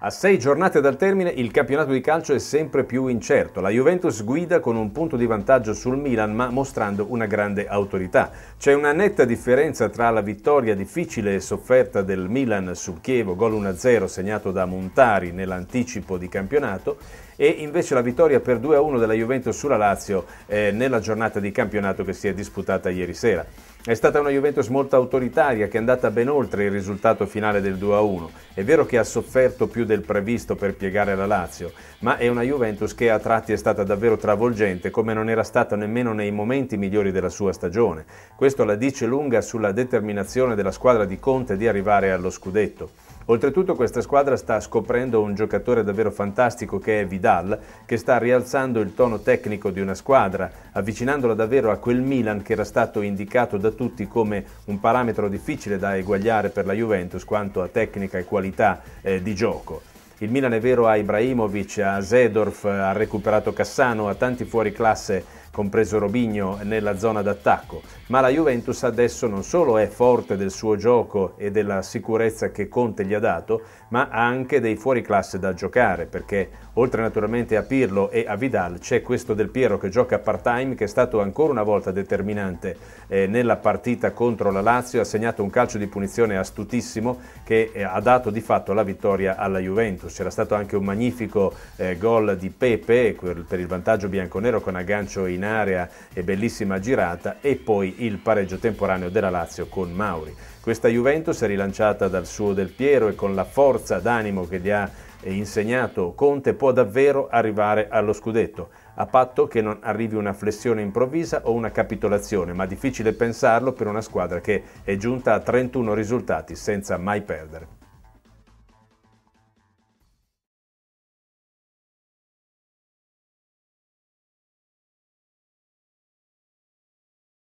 A sei giornate dal termine il campionato di calcio è sempre più incerto. La Juventus guida con un punto di vantaggio sul Milan ma mostrando una grande autorità. C'è una netta differenza tra la vittoria difficile e sofferta del Milan sul Chievo, gol 1-0 segnato da Montari nell'anticipo di campionato e invece la vittoria per 2-1 della Juventus sulla Lazio eh, nella giornata di campionato che si è disputata ieri sera. È stata una Juventus molto autoritaria che è andata ben oltre il risultato finale del 2-1. È vero che ha sofferto più del previsto per piegare la Lazio, ma è una Juventus che a tratti è stata davvero travolgente come non era stata nemmeno nei momenti migliori della sua stagione. Questo la dice lunga sulla determinazione della squadra di Conte di arrivare allo scudetto. Oltretutto questa squadra sta scoprendo un giocatore davvero fantastico che è Vidal, che sta rialzando il tono tecnico di una squadra, avvicinandola davvero a quel Milan che era stato indicato da tutti come un parametro difficile da eguagliare per la Juventus quanto a tecnica e qualità eh, di gioco. Il Milan è vero a Ibrahimovic, a Zedorf, ha recuperato Cassano, ha tanti fuori classe compreso Robigno nella zona d'attacco, ma la Juventus adesso non solo è forte del suo gioco e della sicurezza che Conte gli ha dato, ma ha anche dei fuoriclasse da giocare, perché oltre naturalmente a Pirlo e a Vidal c'è questo del Piero che gioca part-time che è stato ancora una volta determinante eh, nella partita contro la Lazio, ha segnato un calcio di punizione astutissimo che eh, ha dato di fatto la vittoria alla Juventus. C'era stato anche un magnifico eh, gol di Pepe per il vantaggio bianconero con aggancio in straordinaria e bellissima girata e poi il pareggio temporaneo della Lazio con Mauri. Questa Juventus è rilanciata dal suo Del Piero e con la forza d'animo che gli ha eh, insegnato Conte può davvero arrivare allo scudetto, a patto che non arrivi una flessione improvvisa o una capitolazione, ma difficile pensarlo per una squadra che è giunta a 31 risultati senza mai perdere.